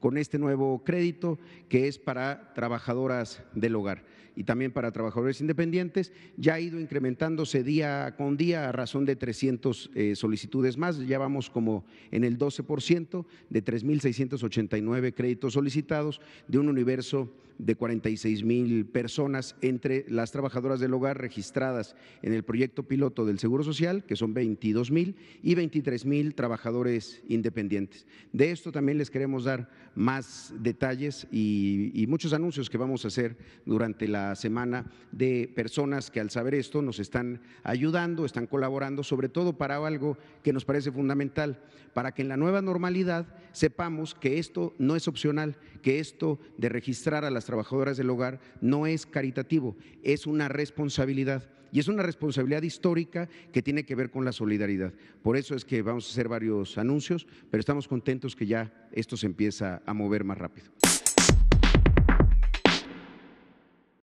con este nuevo crédito que es para trabajadoras del hogar y también para trabajadores independientes. Ya ha ido incrementándose día con día a razón de 300 eh, solicitudes más, ya vamos como en el 12% de 3.689 créditos solicitados de un universo de 46 mil personas entre las trabajadoras del hogar registradas en el proyecto piloto del Seguro Social, que son 22 mil, y 23.000 trabajadores independientes. De esto también les queremos dar más detalles y, muchos anuncios que vamos a hacer durante la semana de personas que al saber esto nos están ayudando, están colaborando, sobre todo para algo que nos parece fundamental, para que en la nueva normalidad sepamos que esto no es opcional, que esto de registrar a las trabajadoras del hogar no es caritativo, es una responsabilidad y es una responsabilidad histórica que tiene que ver con la solidaridad. Por eso es que vamos a hacer varios anuncios, pero estamos contentos que ya esto se empieza a mover más rápido.